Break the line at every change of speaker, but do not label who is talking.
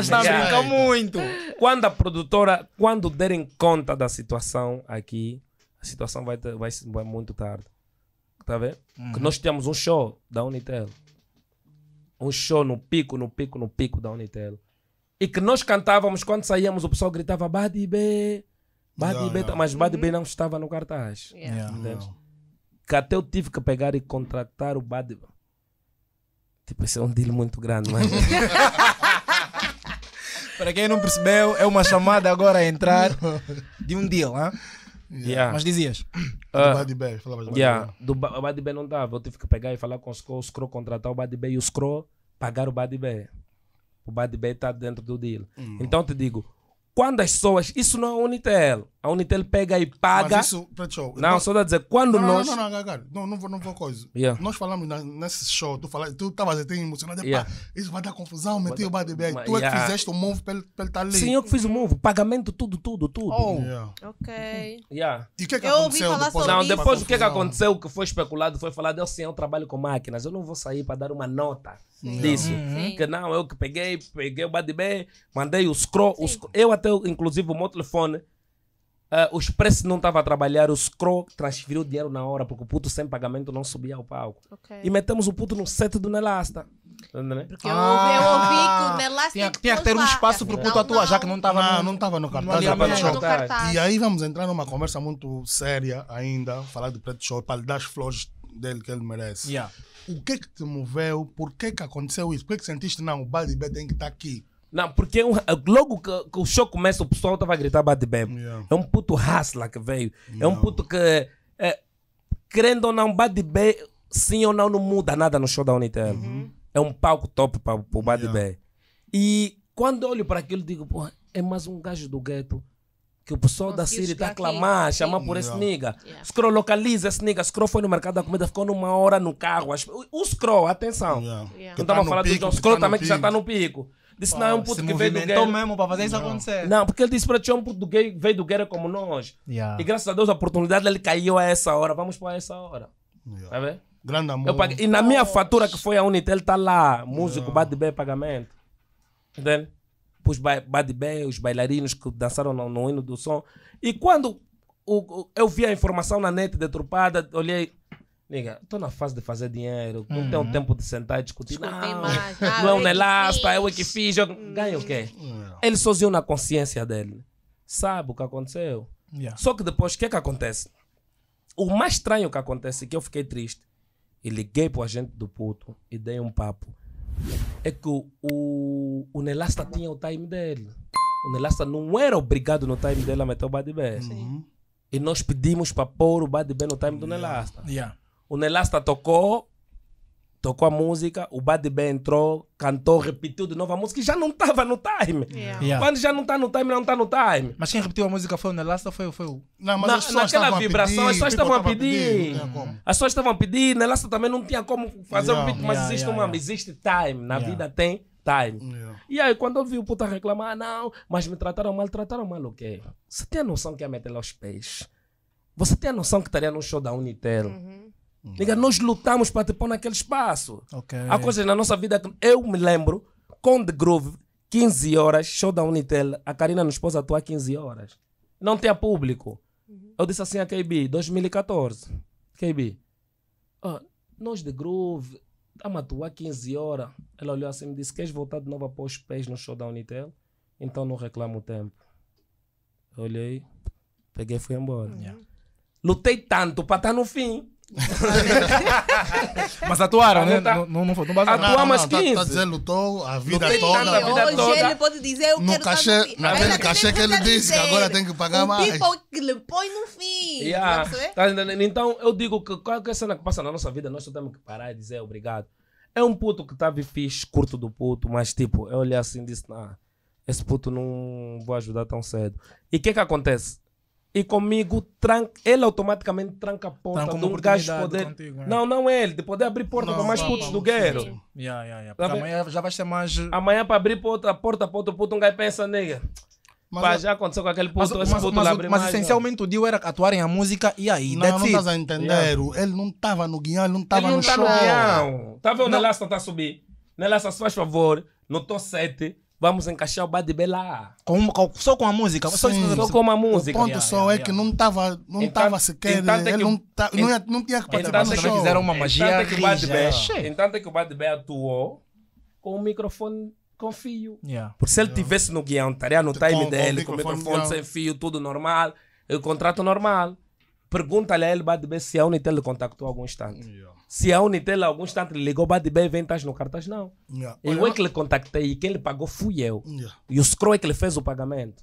Está estão brincando muito.
Quando a produtora, quando derem conta da situação aqui, a situação vai, ter, vai, vai muito tarde. Tá vendo? Uhum. Que nós temos um show da Unitel. Um show no pico, no pico, no pico da Unitel. E que nós cantávamos quando saíamos, o pessoal gritava Badi B. Badi B, mas Badi B uhum. não estava no cartaz. Yeah. Yeah, que até eu tive que pegar e contratar o Bad. Tipo, esse é um deal muito grande, mas. Para quem não percebeu, é uma chamada agora a entrar de um deal, hein? Yeah. Yeah. Mas dizias? Uh, do Buddy Bear, falava do Buddy Do ba não dava, eu tive que pegar e falar com o Scroo o contratar o Buddy e o Scroo pagar o Buddy O Buddy está dentro do deal. Hum. Então te digo, quando as pessoas, isso não é Unitel, a Unitel pega e paga. Mas isso, show. Não, não, só dá dizer, quando não, nós. Não, não, não, não, não, não vou, não vou coisa. Yeah. Nós falamos na, nesse show, tu falaste, tu estavas até emocionado, yeah. isso vai dar confusão, meti o bad bag. Tu yeah. é que fizeste o move para ele estar tá ali. Sim, eu que fiz o move, pagamento, tudo, tudo, tudo. Oh. oh yeah. Ok. Yeah. E o que é que eu aconteceu ouvi falar depois? Não, depois o que é que aconteceu, que foi especulado, foi falado, eu sim, eu trabalho com máquinas, eu não vou sair para dar uma nota sim. disso. Uhum. Uhum. Sim. Que não, eu que peguei, peguei o bad bag, mandei o scroll, o scroll. Eu até, inclusive, o meu telefone Uh, ah, os preços não estavam a trabalhar, o Scroll transferiu o dinheiro na hora, porque o puto sem pagamento não subia ao palco. Okay. E metemos o puto no set do Nelasta. Entendeu? Né? Porque eu, ouvi, que o ah, Nelasta tinha, tinha que ter um espaço para o puto atuar, já que não estava não, no, não tava no cartaz. Não, não no cartaz. E aí vamos entrar numa conversa muito séria ainda, falar do Preto Show, para lhe dar as flores dele que ele merece. Yeah. O que é que te moveu? Por que é que aconteceu isso? Por que que sentiste, não, o Bad B tem que estar tá aqui? Não, porque é um, é, logo que, que, o show começa, o pessoal estava a gritar Bad bem. Yeah. É um puto hustler que veio. Yeah. É um puto que, é, querendo ou não, bad baby sim ou não, não muda nada no show da Unitel. Uhum. É um palco top para o bad yeah. E quando olho para aquilo, digo, pô, é mais um gajo do gueto que o pessoal da Siri está a clamar, chamar por esse nigga. Yeah. Scroll localiza esse nigga. Scroll foi no mercado da comida, ficou numa hora no carro. O, o Scroll, atenção. Não estamos tá falando pico, do John Scroll tá também pico. que já está no pico. Disse, Pô, não, é um puto que veio do gueto. mesmo para fazer isso não. acontecer. Não, porque ele disse para ti, é um puto do gay, veio do gueto como nós. Yeah. E graças a Deus a oportunidade dele caiu a essa hora. Vamos para essa hora. Yeah. Tá vendo? Grande amor. Paguei, e na minha fatura que foi a Unitel, tá lá, músico, yeah. bate bem, pagamento. Entende? Os bad bem, os bailarinos que dançaram no, no hino do som. E quando o, o, eu vi a informação na net deturpada, olhei, Nigga, estou na fase de fazer dinheiro, não tenho uhum. tempo de sentar e discutir. Escutir não, mais. Ah, não é o Nelasta, é, é o que fiz. Eu... Ganha o quê? Uhum. Ele sozinho na consciência dele. Sabe o que aconteceu. Yeah. Só que depois, o que é que acontece? O mais estranho que acontece, é que eu fiquei triste, e liguei para o agente do puto e dei um papo, é que o, o, Nelasta tinha o time dele. O Nelasta não era obrigado no time dele a meter o Bad Bear. Uhum. E nós pedimos para pôr o Bad Bear no time do yeah. Nelasta. Yeah. O Nelasta tocou, tocou a música, o Bad Ben entrou, cantou, repetiu de novo a música e já não estava no time. Yeah. Yeah. Quando já não está no time, não está no time. Mas quem repetiu a música foi o Nelasta, foi, foi o. Não, mas Na, as naquela vibração, é as pessoas estavam a pedir. As pessoas estavam a pedir, Nelasta também não tinha como fazer yeah. um beat, mas existe, uma, existe time, na vida tem. Time. E aí, quando eu vi o puta reclamar, não, mas me trataram mal, trataram mal o okay. quê? Você tem a noção que ia meter lá os pés? Você tem a noção que estaria no show da Unitel? Uhum liga nós lutamos para te pôr naquele espaço. Okay. Há coisas na nossa vida que eu me lembro, com The Groove, 15 horas, show da Unitel, a Karina nos pôs a atuar 15 horas. Não tinha público. Eu disse assim a KB, 2014. KB, ah, nós de Groove, estamos a atuar 15 horas. Ela olhou assim e me disse: Queres voltar de novo a pôr os pés no show da Unitel? Então não reclamo o tempo. olhei, peguei e fui embora. Yeah. Lutei tanto para estar no fim. mas atuaram, né? Tá. Não, não, não, não basaram. Atuar mais 15. Tá, tá dizendo, lutou a vida toda. A vida Hoje toda. ele pode dizer, eu no quero cachê, estar no fim. cachê que ele disse, que agora tem que pagar o mais. O que lhe põe no fim. Yeah. Tá, então, eu digo que qualquer é cena que passa na nossa vida, nós só temos que parar e dizer obrigado. É um puto que estava tá fixe, curto do puto, mas tipo, eu olhei assim e disse, ah, esse puto não vou ajudar tão cedo. E o que que acontece? e comigo tranca, ele automaticamente tranca a porta tranca de gajo poder. Contigo, né? Não, não ele, de poder abrir porta para mais putos do gueiro. Yeah, yeah, yeah. Tá Porque amanhã já vai ser mais. Amanhã para abrir porta, porta para outro puto, um gajo pensa, nega. Mas, Pá, já aconteceu com aquele puto, mas, esse puto mas, mas, mas mais, essencialmente o deal era atuar em a música e aí. Não, não estás a entender. Yeah. Ele não estava no guião, ele não estava tá no show. Tá ele não estava no guião. Estava o Nelasta a subir. Nelasta, se faz favor, no top 7. Vamos encaixar o Bad lá. Com, com, só com a música? Só, só, com a música. O ponto yeah, só yeah, é yeah. que não estava não então, tava sequer. Então que, não, tá, não, ia, então não tinha que participar do show. fizeram uma magia. Bad é entanto é que o Bad é. atuou com o microfone com fio. Yeah. Porque se ele estivesse tivesse no guião, estaria tá no time com, dele, com o microfone, microfone sem fio, tudo normal, é o contrato normal. Pergunta-lhe a ele, Bad B, se a Unitel contactou algum instante. Yeah. Se a Unitel algum instante lhe ligou, bate bem, estás no cartaz, não. Yeah. Eu é que lhe contactei e quem lhe pagou fui eu. Yeah. E o Scroll é que lhe fez o pagamento.